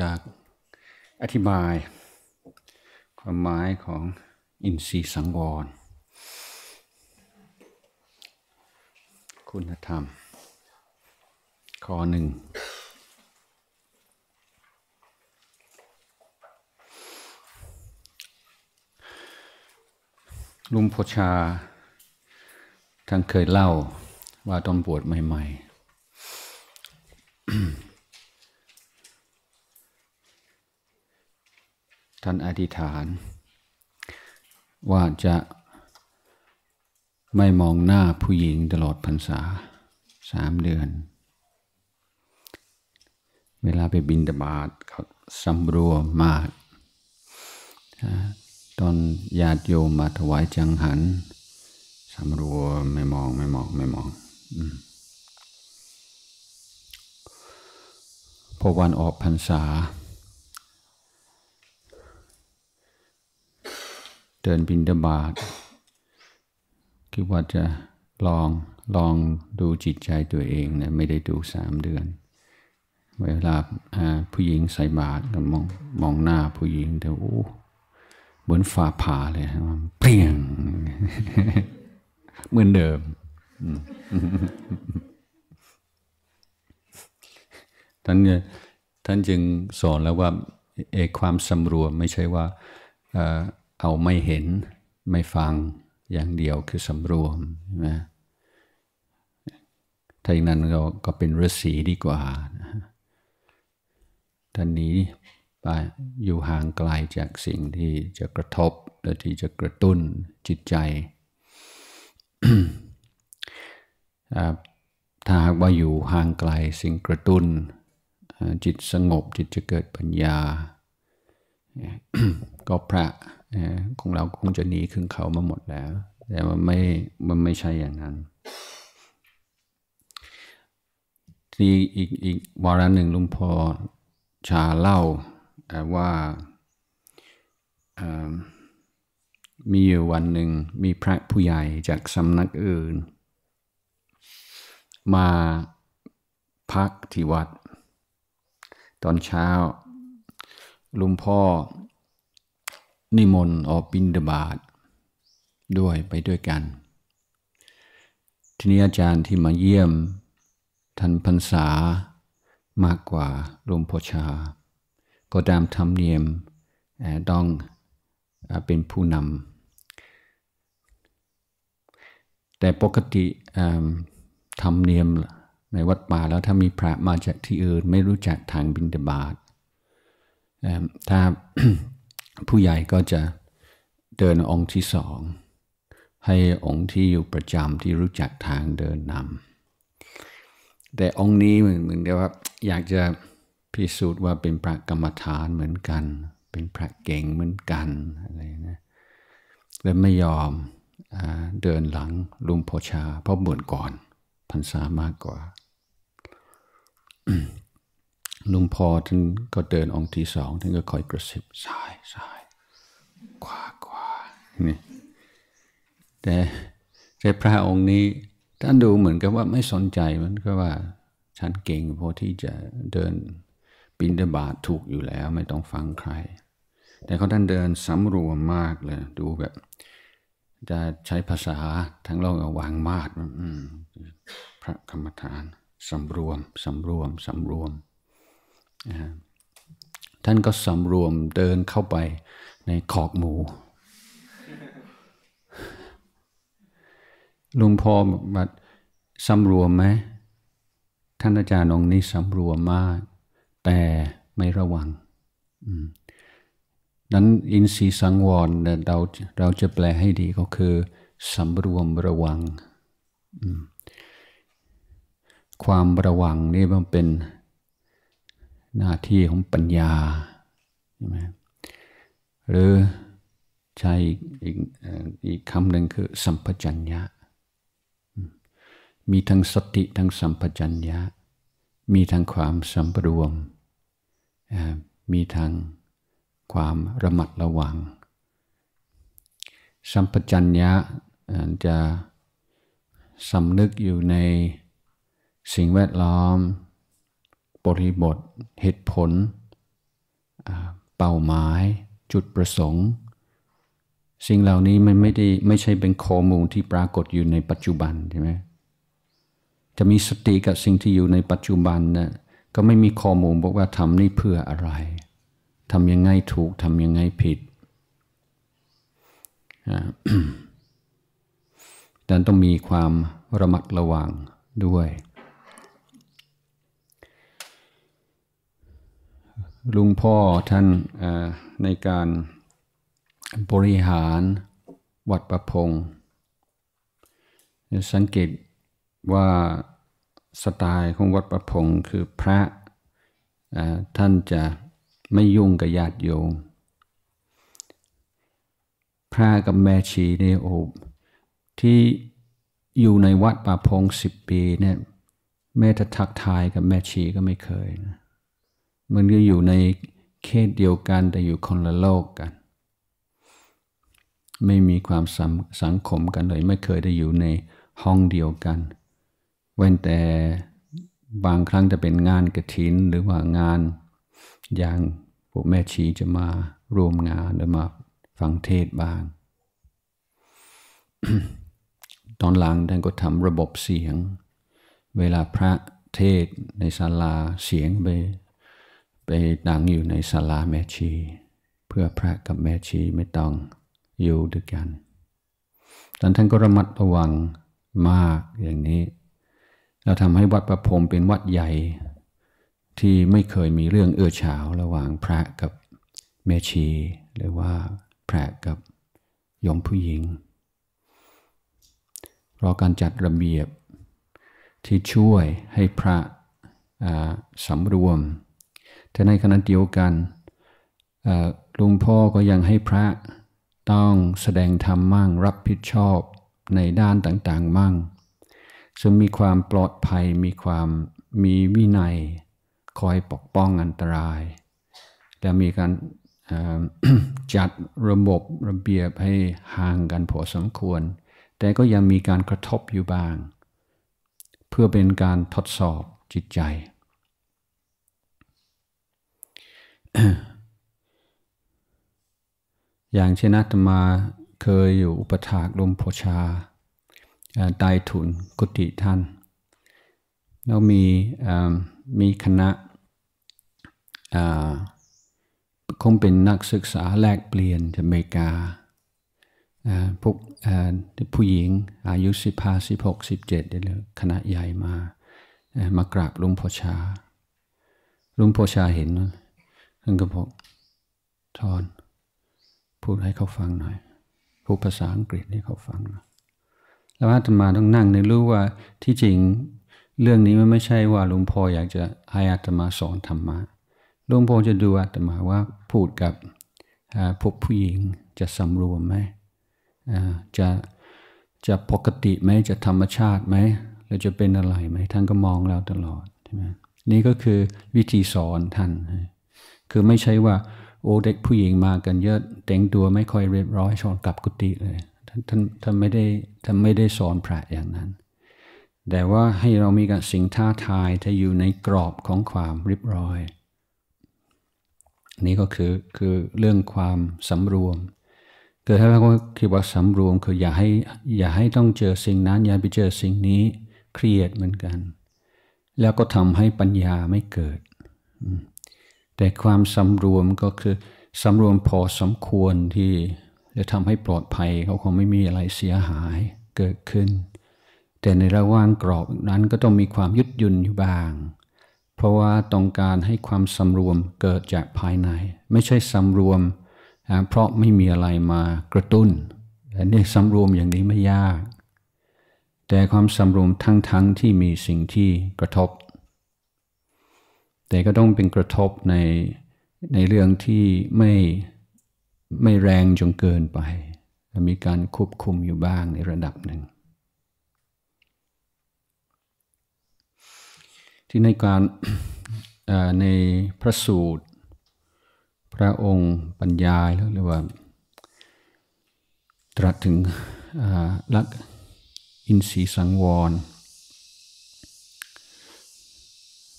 จากอธิบายความหมายของอินทรีสังวร คุณธรรมข้อหนึ่งลุงพชาท่านเคยเล่าว่าตอนบวชใหม่ ๆท่านอธิษฐาน ว่าจะไม่มองหน้าผู้หญิงตลอดพรรษาสามเดือน เวลาไปบินตบาทเขาสำรวมมาก ตอนญาติโยมมาถวายจังหันสำรวมไม่มอง ไม่มองไม่มองอืพอวันออกพรรษา เดินบินดาบาดคิดว่าจะลองลองดูจิตใจตัวเองนะไม่ได้ดูสามเดือน เวลาผู้หญิงใส่บาตรก็มองมองหน้าผู้หญิงแต่โอ้เหมือนฝ่าผ่าเลยเปรี้ยงเหมือนเดิมั้นท่านจึงสอนแล้วว่าเอความสำรวมไม่ใช่ว่าเอาไม่เห็นไม่ฟังอย่างเดียวคือสำรวมนะถ้าอย่างนั้นเราก็เป็นฤาษีดีกว่าท่านนี้ไปอยู่ห่างไกลาจากสิ่งที่จะกระทบและที่จะกระตุ้นจิตใจ ถ้าหากว่าอยู่ห่างไกลสิ่งกระตุ้นจิตสงบจิตจะเกิดปัญญาก็พระของเราคงจะหนีขึ้นเขามาหมดแล้ว แต่มันไม่ มันไม่ใช่อย่างนั้น ทีอีกอีกวาระหนึ่งลุงพอชาเล่าว่ามีอยู่วันหนึ่งมีพระผู้ใหญ่จากสำนักอื่น มาพักที่วัดตอนเช้าลุงพ่อ นิมนต์ ออกบินดาบาดด้วยไปด้วยกัน ทีนี้อาจารย์ที่มาเยี่ยมทันพรรษามากกว่าลุงพ่อชา ก็ตามธรรมเนียมต้องเป็นผู้นำแต่ปกติธรรมเนียมในวัดป่าแล้วถ้ามีพระมาจากที่อื่นไม่รู้จักทางบินดาบาตถ้าผู้ใหญ่ก็จะเดินองค์ที่สอง ให้องค์ที่อยู่ประจำที่รู้จักทางเดินนำแต่องค์นี้เหมือนเหมือนเดียวว่าอยากจะ พิสูจน์ว่าเป็นพระกรรมฐานเหมือนกัน เป็นพระเก่งเหมือนกันอะไรนะและไม่ยอมเดินหลังลุงโพชาเพราะบวนก่อนพรรษามากกว่า ลุงพอท่านก็เดินองค์ที่สองท่านก็คอยกระซิบสายสายกว่ากว่านี่แต่แต่พระองค์นี้ท่านดูเหมือนกับว่าไม่สนใจมันก็ว่าฉันเก่งพอที่จะเดิน ปินดาบาทถูกอยู่แล้ว ไม่ต้องฟังใคร แต่เขาท่านเดินสำรวมมากเลย ดูแบบจะใช้ภาษาทั้งโลกวางมาดพระกรรมฐานสารวมสารวมสารวม ท่านก็สารวมเดินเข้าไปในขอกหมูลุงพอมัสำรวมไหมท่านอาจารย์องค์นี้สารวมมาก แต่ไม่ระวังนั้น อินทรีย์สังวรเราเราจะแปลให้ดีก็คือสำรวมระวัง ความระวังนี่มันเป็น หน้าที่ของปัญญาใช่ไหมหรือใช้อีกอีกคำหนึ่งคือ สัมปจัญญะมีทั้งสติทั้งสัมปจัญญะ มีทั้งความสัมปรวมมีทั้งความระมัดระวัง สัมปจัญญะจะสำนึกอยู่ในสิ่งแวดล้อมบริบทเหตุผล เป้าหมาย จุดประสงค์ สิ่งเหล่านี้มันไม่ได้ไม่ใช่เป็นข้อมูลที่ปรากฏอยู่ในปัจจุบันใช่ไหมจะมีสติกับสิ่งที่อยู่ในปัจจุบันนะก็ไม่มีข้อมูลบอกว่าทำนี่เพื่ออะไรทำยังไงถูก ทำยังไงผิดดังนั้นต้องมีความระมัดระวังด้วย ลุงพ่อท่านในการบริหารวัดประพงสังเกตว่าสไตล์ของวัดประพงคือพระท่านจะไม่ยุ่งกับญาติโยม พระกับแม่ชีเนี่ยโอ้ที่อยู่ในวัดป่าพงสิบปีเนี่ยแม่ทักทายกับแม่ชีก็ไม่เคยนะมันก็อยู่ในเขตเดียวกันแต่อยู่คนละโลกกัน ไม่มีความสัสังคมกันเลย ไม่เคยได้อยู่ในห้องเดียวกัน เว้นแต่บางครั้งจะเป็นงานกระถินหรือว่างานอย่างพวกแม่ชีจะมาร่วมงานหรือมาฟังเทศบ้าง ตอนหลังท่านก็ทำระบบเสียง เวลาพระเทศในศาลาเสียงไปไปดังอยู่ในศาลาแม่ชี เพื่อพระกับแม่ชีไม่ต้องอยู่ด้วยกันท่านท่านก็ระมัดระวังมากอย่างนี้ เราทำให้วัดประพรมเป็นวัดใหญ่ที่ไม่เคยมีเรื่องเอื้อฉาวระหว่างพระกับเมชี หรือว่าพระกับยมผู้หญิง รอการจัดระเบียบที่ช่วยให้พระสำรวม แต่ในขณะเดียวกันลุงพ่อก็ยังให้พระต้องแสดงธรรมมั่งรับผิดชอบในด้านต่างๆมั่ง ซึ่งมีความปลอดภัยมีความมีวินัยคอยปกป้องอันตรายและมีการจัดระบบระเบียบให้ห่างกันพอสมควร แต่ก็ยังมีการกระทบอยู่บ้าง เพื่อเป็นการทดสอบจิตใจ อย่างเช่นอาตมาเคยอยู่อุปถากลมโพชาใต้ถุนกุฏิท่าน แล้วมีมีคณะคงเป็นนักศึกษาแลกเปลี่ยนจากอเมริกาพวกผู้หญิงอายุ15 16 17เดี๋ยวคณะใหญ่มามากราบลุงพ่อชาลุงพ่อชาเห็นท่านก็บอกทอน พูดให้เขาฟังหน่อย พูดภาษาอังกฤษให้เขาฟังหน่อยแล้วอาตมาต้องนั่งในรู้ว่าที่จริงเรื่องนี้มันไม่ใช่ว่าหลวงพ่ออยากจะให้อาตมาสอนธรรมะ หลวงพ่อจะดูอาตมาว่าพูดกับพวกผู้หญิงจะสำรวมไหมจะจะปกติไหมจะธรรมชาติไหมเราจะเป็นอะไรไหมท่านก็มองเราตลอดใช่ไหมนี่ก็คือวิธีสอนท่าน คือไม่ใช่ว่าโอเด็กผู้หญิงมากันเยอะแต่งตัวไม่ค่อยเรียบร้อยชอนกลับกุฏิเลยท่านท่านท่านไม่ได้ท่านไม่ได้สอนพระอย่างนั้นแต่ว่าให้เรามีกับสิ่งท้าทายจะอยู่ในกรอบของความริบร้อย นี่ก็คือคือเรื่องความสารวม เกิดให้เราคิดว่าสารวมคืออย่าให้อย่าให้ต้องเจอสิ่งนั้น อย่าไปเจอสิ่งนี้เครียดเหมือนกัน แล้วก็ทำให้ปัญญาไม่เกิดแต่ความสารวมก็คือสารวมพอสมควรที่จะทำให้ปลอดภัย เขาคงไม่มีอะไรเสียหายเกิดขึ้นแต่ในระหว่างกรอบนั้นก็ต้องมีความยึดยุนอยู่บ้าง เพราะว่าต้องการให้ความสำรวมเกิดจากภายใน ไม่ใช่สำรวมเพราะไม่มีอะไรมากระตุ้นอันนี้สำรวมอย่างนี้ไม่ยาก แต่ความสำรวมทั้งๆทที่มีสิ่งที่กระทบ แต่ก็ต้องเป็นกระทบในในเรื่องที่ไม่ไม่แรงจนเกินไป มีการควบคุมอยู่บ้างในระดับหนึ่งที่ในการในพระสูตร พระองค์บรรยายหรือว่า ตรัสถึงลักอินทรีสังวร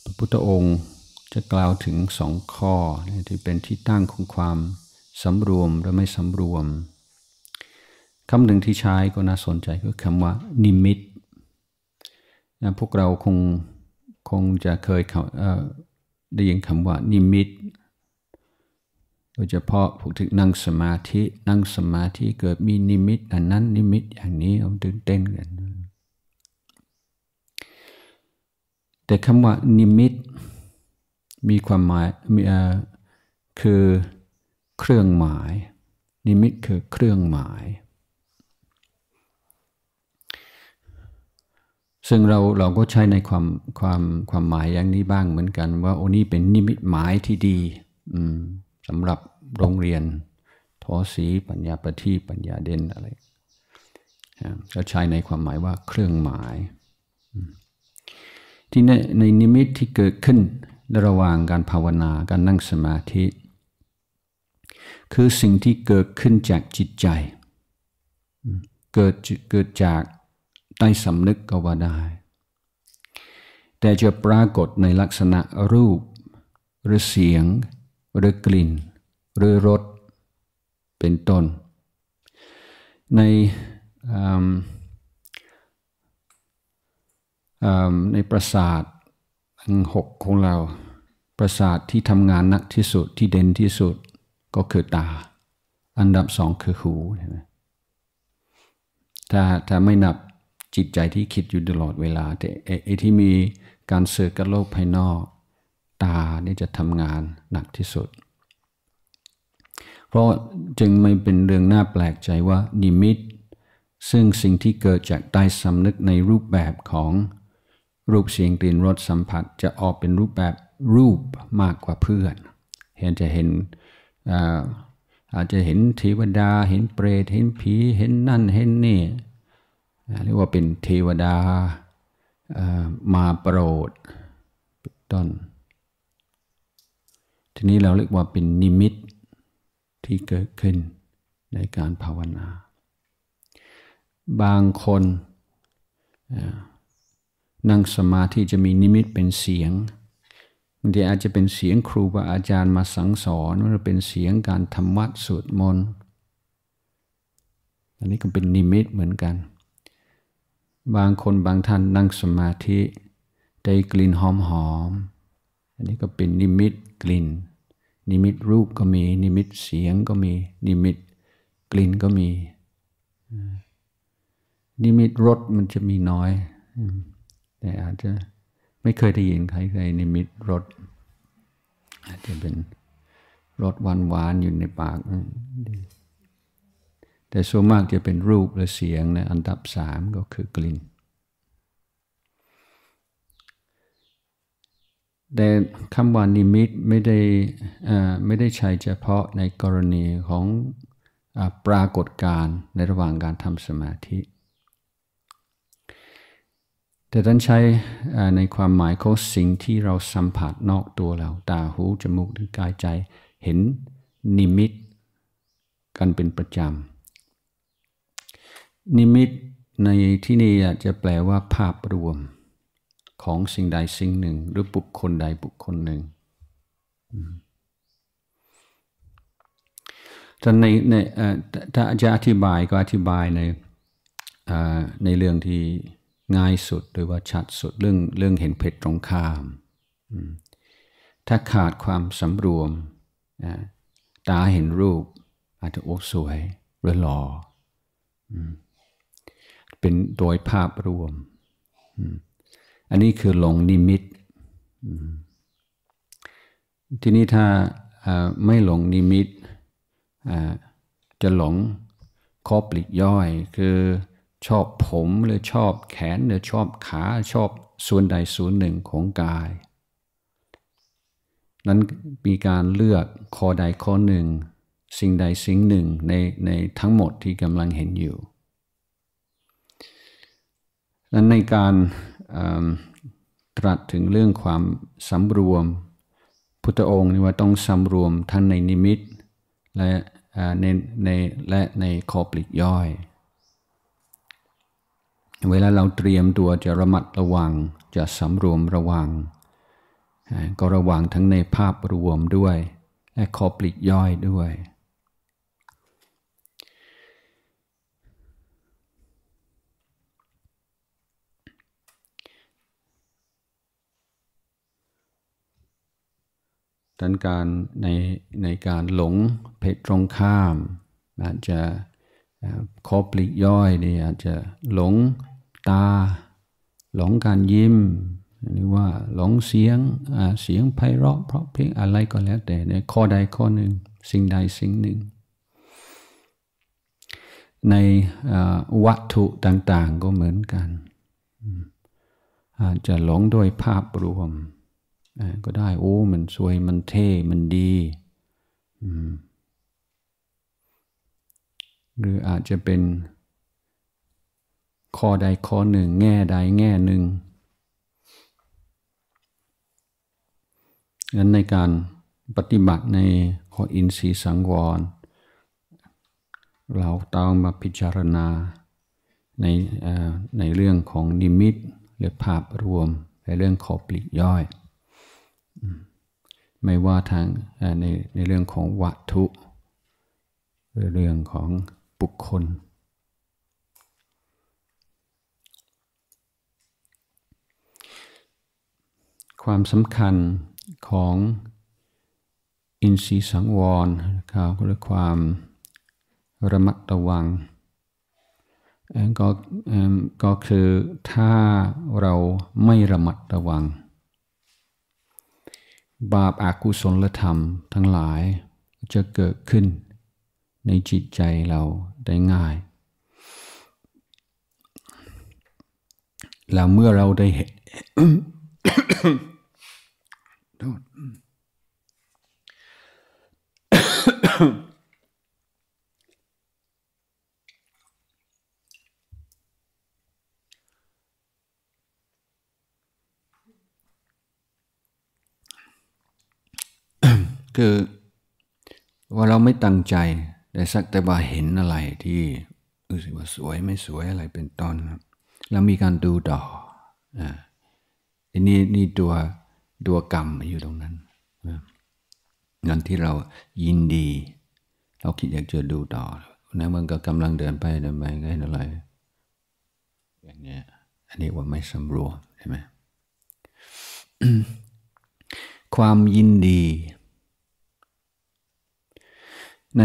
พระพุทธองค์จะกล่าวถึงสองข้อที่เป็นที่ตั้งของความสำรวมและไม่สำรวม คำหนึ่งที่ใช้ก็น่าสนใจคือคำว่านิมิตนะพวกเราคงคงจะเคยได้ยินคำว่านิมิตโดยเฉพาะผู้ที่นั่งสมาธิ นั่งสมาธิเกิดมีนิมิต อันนั้นนิมิตอย่างนี้เราตื่นเต้นกัน แต่คำว่านิมิต มีความหมายมีคือเครื่องหมายนิมิตคือเครื่องหมายซึ่งเราเราก็ใช้ในความความความหมายอย่างนี้บ้างเหมือนกันว่าโอนี่เป็นนิมิตหมายที่ดีสำหรับโรงเรียนทอสีปัญญาประทีปัญญาเด่นอะไรก็ใช้ในความหมายว่าเครื่องหมายที่ในในนิมิตที่เกิดขึ้นระหว่างการภาวนาการนั่งสมาธิ คือสิ่งที่เกิดขึ้นจากจิตใจ เกิดเกิดจากใต้สำนึกก็ว่าได้ แต่จะปรากฏในลักษณะรูปหรือเสียงหรือกลิ่น หรือรสเป็นต้น ในในประสาททั้งหกของเราประสาทที่ทำงานหนักที่สุดที่เด่นที่สุดก็คือตา อันดับสองคือหู ถ้าถ้าไม่นับจิตใจที่คิดอยู่ตลอดเวลาแต่ไอ้ที่มีการเสือกกับโลกภายนอก ตาเนี่ยจะทำงานหนักที่สุด เพราะจึงไม่เป็นเรื่องน่าแปลกใจว่านิมิตซึ่งสิ่งที่เกิดจากใต้สำนึกในรูปแบบของรูปเสียงกลิ่นรสสัมผัส จะออกเป็นรูปแบบรูปมากกว่าเพื่อนเห็นจะเห็นอาจจะเห็นเทวดา เห็นเปรต เห็นผีเห็นนั่นเห็นนี่เรียกว่าเป็นเทวดามาโปรดต้นทีนี้เราเรียกว่าเป็นนิมิตที่เกิดขึ้นในการภาวนา บางคนนั่งสมาธิจะมีนิมิตเป็นเสียงบางทีอาจจะเป็นเสียงครูบาอาจารย์มาสั่งสอนหรือเป็นเสียงการธรรมะสวดมนต์ อันนี้ก็เป็นนิมิตเหมือนกันบางคนบางท่านนั่งสมาธิได้กลิ่นหอมหอมอันนี้ก็เป็นนิมิตกลิ่น นิมิตรูปก็มีนิมิตเสียงก็มี นิมิตกลิ่นก็มี นิมิตรสมันจะมีน้อยแต่อาจจะไม่เคยได้ยินใครในนิมิตรส อาจจะเป็นรสหวานๆอยู่ในปากดีแต่ส่วนมากจะเป็นรูปและเสียงนะอันดับสามก็คือกลิ่น แต่คำว่านิมิตไม่ได้ไม่ได้ใช้เฉพาะในกรณีของอปรากฏการณ์ในระหว่างการทำสมาธิ แต่ท่านใช้ในความหมายของสิ่งที่เราสัมผัสนอกตัวเรา ตาหูจมูกกายใจเห็นนิมิต กันเป็นประจำนิมิตในที่นี้จะแปลว่าภาพรวม ของสิ่งใดสิ่งหนึ่ง หรือบุคคลใดบุคคลหนึ่งถ้าในในถ้าจะอธิบายก็อธิบายในในเรื่องที่ง่ายสุดหรือว่าชัดสุดเรื่องเรื่องเห็นเพรตรงข้าม ถ้าขาดความสำรวม ตาเห็นรูป อาจจะโอ้สวยหรือหลอ่อเป็นโดยภาพรวม อันนี้คือหลงนิมิต ทีนี้ถ้าไม่หลงนิมิต จะหลงข้อปลีกย่อย คือชอบผมหรือชอบแขนหรือชอบขา ชอบส่วนใดส่วนหนึ่งของกาย นั้นมีการเลือกข้อใดข้อหนึ่ง สิ่งใดสิ่งหนึ่งในในทั้งหมดที่กำลังเห็นอยู่นั้นในการตรัสถึงเรื่องความสำรวมพุทธองค์นี่ว่าต้องสำรวมทั้งในนิมิตและในในและในคอปลิกย่อย เวลาเราเตรียมตัวจะระมัดระวังจะสำรวมระวัง ก็ระวังทั้งในภาพรวมด้วย และคอปลิกย่อยด้วยดันการในในการหลงเพศตรงข้ามอาจจะคอปลีกย่อยนี่อาจจะหลงตา หลงการยิ้มหรือว่าหลงเสียงเสียงไพเราะเพราะเพลงอะไรก็แล้วแต่ในข้อใดข้อหนึ่ง สิ่งใดสิ่งหนึ่ง ในวัตถุต่างๆก็เหมือนกัน อาจจะหลงโดยภาพรวมก็ได้โอ้ มันสวยมันเท่มันดี หรืออาจจะเป็นข้อใดข้อหนึ่งแง่ใดแง่หนึ่งนั้นในการปฏิบัติในข้ออินทรีสังวร เราต้องมาพิจารณาในในเรื่องของนิมิต หรือภาพรวม ในเรื่องขอปลีกย่อยไม่ว่าทางในในเรื่องของวัตถุ หรือเรื่องของบุคคล ความสำคัญของอินทรีย์สังวรข่าวหรือความระมัดระวังก็ก็คือถ้าเราไม่ระมัดระวังบาปอากุศลธรรมทั้งหลายจะเกิดขึ้นในจิตใจเราได้ง่าย แล้วเมื่อเราได้เห็นคือว่าเราไม่ตั้งใจแต่สักแต่ว่าเห็นอะไรที่รู้สึกว่าสวยไม่สวยอะไรเป็นตอนเรามีการดูต่ออันนี้นี่ตัวตัวกรรมอยู่ตรงนั้นนั่นที่เรายินดี เราคิดอยากจะดูต่อนะมันก็กำลังเดินไปเดินไปก็เห็นอะไรอย่างเงี้ยอันนี้ว่าไม่สำรวมใช่ไหมความยินดีใน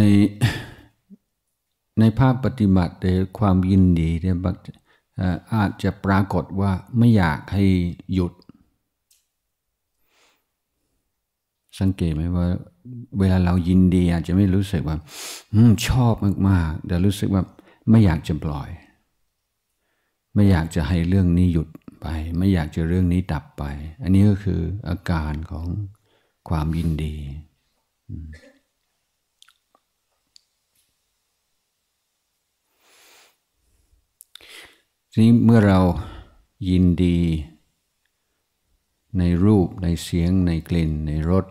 ในภาพปฏิบัติในความยินดีเนี่ยอาจจะปรากฏว่าไม่อยากให้หยุด สังเกตไหมว่า เวลาเรายินดีอาจจะไม่รู้สึกว่าชอบมากๆแต่รู้สึกว่าไม่อยากจะปล่อย ไม่อยากจะให้เรื่องนี้หยุดไป ไม่อยากจะเรื่องนี้ดับไป อันนี้ก็คืออาการของความยินดีทีนี้เมื่อเรายินดีในรูปในเสียงในกลิ่น ในรส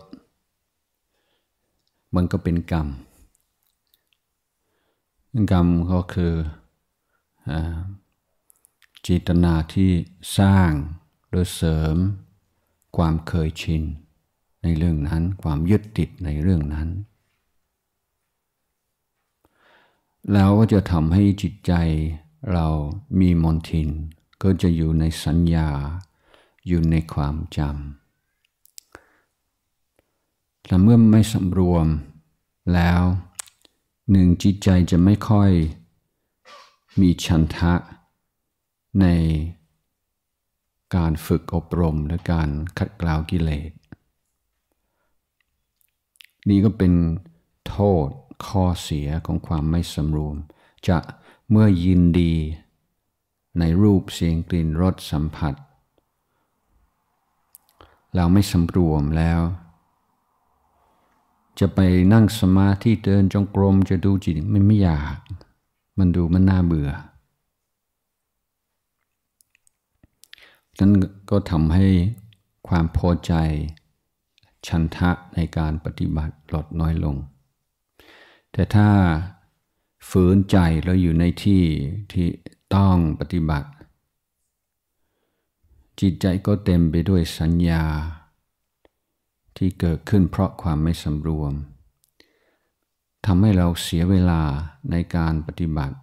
มันก็เป็นกรรม กรรมก็คือจิตนาที่สร้างโดยเสริมความเคยชิน ในเรื่องนั้นความยึดติดในเรื่องนั้น แล้วก็จะทำให้จิตใจเรามีมนทินก็จะอยู่ในสัญญา อยู่ในความจำ แต่เมื่อไม่สำรวมแล้วหนึ่งจิตใจจะไม่ค่อยมีชันทะในการฝึกอบรม และการคัดกล่าวกิเลส นี่ก็เป็นโทษข้อเสียของความไม่สำรวมจะเมื่อยินดีในรูปเสียงกลิ่นรสสัมผัส เราไม่สำรวมแล้ว จะไปนั่งสมาธิเดินจงกรมจะดูจิตมันไม่อยาก มันดูมันน่าเบื่อ นั้นก็ทำให้ความพอใจ ชันทะในการปฏิบัติลดน้อยลง แต่ถ้าฝืนใจแล้วอยู่ในที่ที่ต้องปฏิบัติ จิตใจก็เต็มไปด้วยสัญญา ที่เกิดขึ้นเพราะความไม่สำรวมทำให้เราเสียเวลาในการปฏิบัติ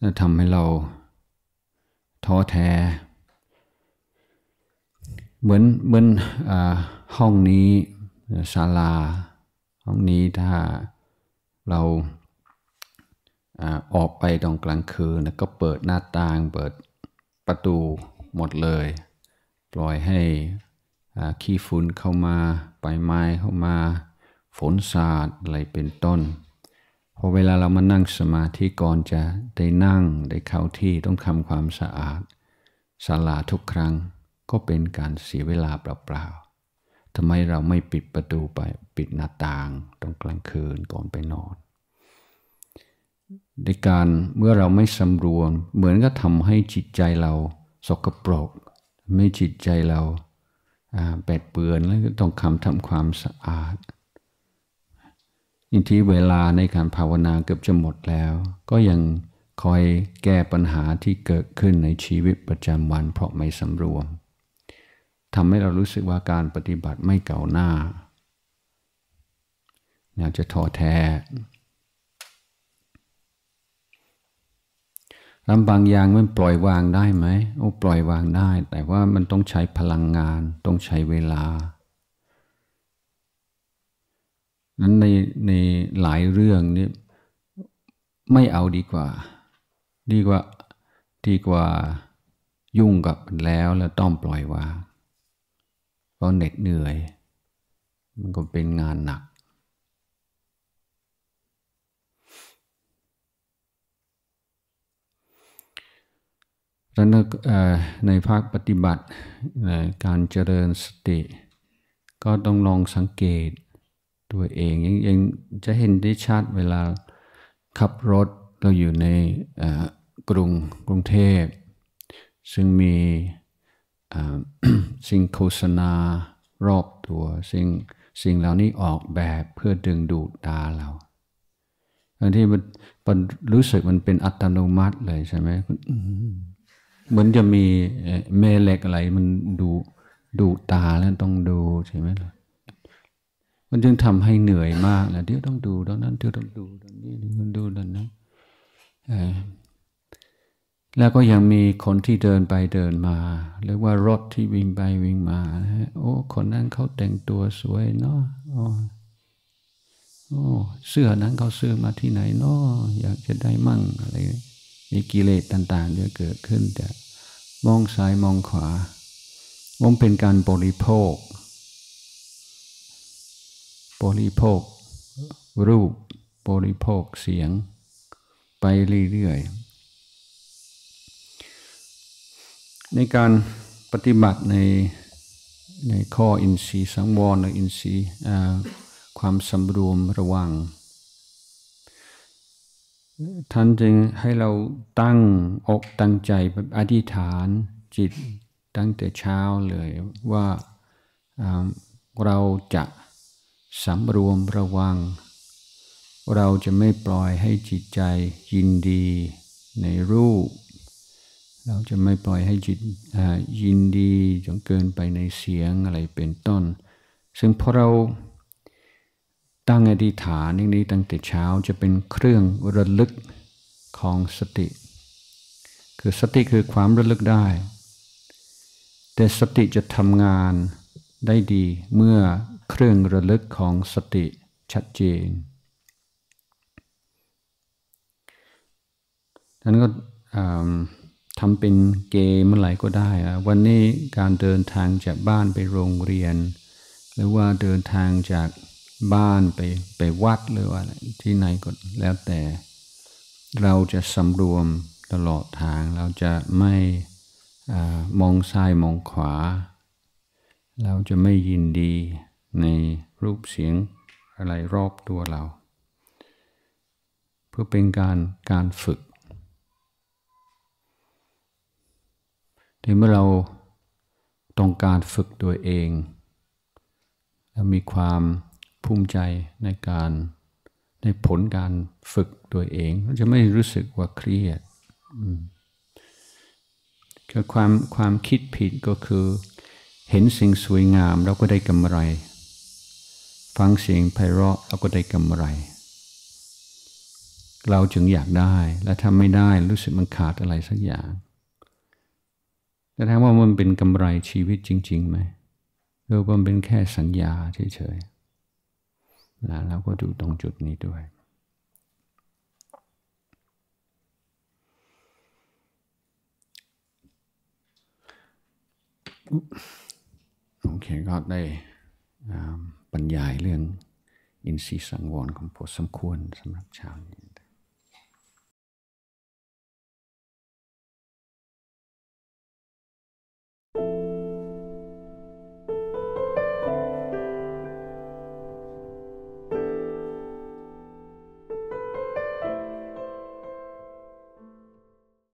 และทำให้เราท้อแท้ เหมือนเหมือนอห้องนี้ศาลา ห้องนี้ถ้าเราออกไปตอนกลางคืนก็เปิดหน้าต่างเปิดประตูหมดเลย ปล่อยให้ขี้ฝุ่นเข้ามาใบไม้เข้ามา ฝนสาดอะไรเป็นต้นพอเวลาเรามานั่งสมาธิก่อนจะได้นั่งได้เข้าที่ต้องทำความสะอาดสลาทุกครั้งก็เป็นการเสียเวลาเปล่าๆทำไมเราไม่ปิดประตูไปปิดหน้าต่างตอนกลางคืนก่อนไปนอนในการเมื่อเราไม่สำรวมเหมือนก็ทำให้จิตใจเราสกปรก ไม่จิตใจเราแปดเปือนแล้วต้องคำทำความสะอาด อินที่เวลาในการภาวนาเกือบจะหมดแล้ว ก็ยังคอยแก้ปัญหาที่เกิดขึ้นในชีวิตประจำวันเพราะไม่สำรวมทำให้เรารู้สึกว่าการปฏิบัติไม่เก่าหน้าอยากจะท้อแท้ลำบางอย่างมันปล่อยวางได้ไหมโอ้ปล่อยวางได้ แต่ว่ามันต้องใช้พลังงาน ต้องใช้เวลา นั้นในในหลายเรื่องนี่ไม่เอาดีกว่า ดีกว่าดีกว่ายุ่งกับมันแล้วแล้วต้องปล่อยวางเพราะเหน็ดเหนื่อย มันก็เป็นงานหนักแล้วในภาคปฏิบัติการเจริญสติ ก็ต้องลองสังเกตตัวเอง ยังจะเห็นได้ชัดเวลาขับรถเราอยู่ในกรุงกรุงเทพซึ่งมีสิ่งโฆษณารอบตัวสิ่งสิ่งเหล่านี้ออกแบบเพื่อดึงดูดตาเราบันทีมันรู้สึกมันเป็นอัตโนมัติเลยใช่ไหมเหมือนจะมีแม่เหล็กอะไร มันดูดูตาแล้วต้องดูใช่ไหมล่ะมันจึงทำให้เหนื่อยมากนะเดี๋ยวต้องดูตอนนั้นเดี๋ยวต้องดูตอนนี้ต้องดูตอนนั้น แล้วก็ยังมีคนที่เดินไปเดินมาเรียกว่ารถที่วิ่งไปวิ่งมาโอ้ คนนั้นเขาแต่งตัวสวยเนาะโอ้โอ้เสื้อนั้นเขาซื้อมาที่ไหนเนาะอยากจะได้มั่งอะไรมีกิเลสต่าง ๆ จะเกิดขึ้นจะมองซ้ายมองขวามองเป็นการบริโภค บริโภครูปบริโภคเสียงไปเรื่อยๆ ในการปฏิบัติในในข้ออินทรีย์สังวรหรืออินทรีย์ความสำรวมระวังท่านจึงให้เราตั้งอกตั้งใจ อธิษฐานจิตตั้งแต่เช้าเลยว่าเราจะสำรวมระวัง เราจะไม่ปล่อยให้จิตใจยินดีในรูป เราจะไม่ปล่อยให้จิตยินดีจนเกินไปในเสียงอะไรเป็นต้น ซึ่งพอเราตั้งอธิษฐาน่งนี้ตั้งแต่เช้าจะเป็นเครื่องระลึกของสติ คือสติคือความระลึกได้ แต่สติจะทำงานได้ดีเมื่อเครื่องระลึกของสติชัดเจน นั้นก็ทำเป็นเกมเมื่อไหร่ก็ได้ วันนี้การเดินทางจากบ้านไปโรงเรียน หรือว่าเดินทางจากบ้านไปไปวัดหรือว่าที่ไหนก็แล้วแต่เราจะสำรวมตลอดทาง เราจะไม่อมองซ้ายมองขวา เราจะไม่ยินดีในรูปเสียงอะไรรอบตัวเรา เพื่อเป็นการการฝึกแต่เมื่อเราต้องการฝึกตัวเองเรามีความภูมิใจในการในผลการฝึกตัวเองจะไม่รู้สึกว่าเครียดก็ความความคิดผิดก็คือเห็นสิ่งสวยงามเราก็ได้กำไร ฟังเสียงไพเราะ เราก็ได้กำไร เราจึงอยากได้และทำไม่ได้รู้สึกมันขาดอะไรสักอย่าง แต่ถามว่ามันเป็นกำไรชีวิตจริงๆไหมหรือว่ามันเป็นแค่สัญญาเฉยๆแลเราก็ดูตรงจุดนี้ด้วย โอเคก็ได้บรรยายเรื่องอินทรีย์สังวรของพอสมควรสำหรับชาวนี้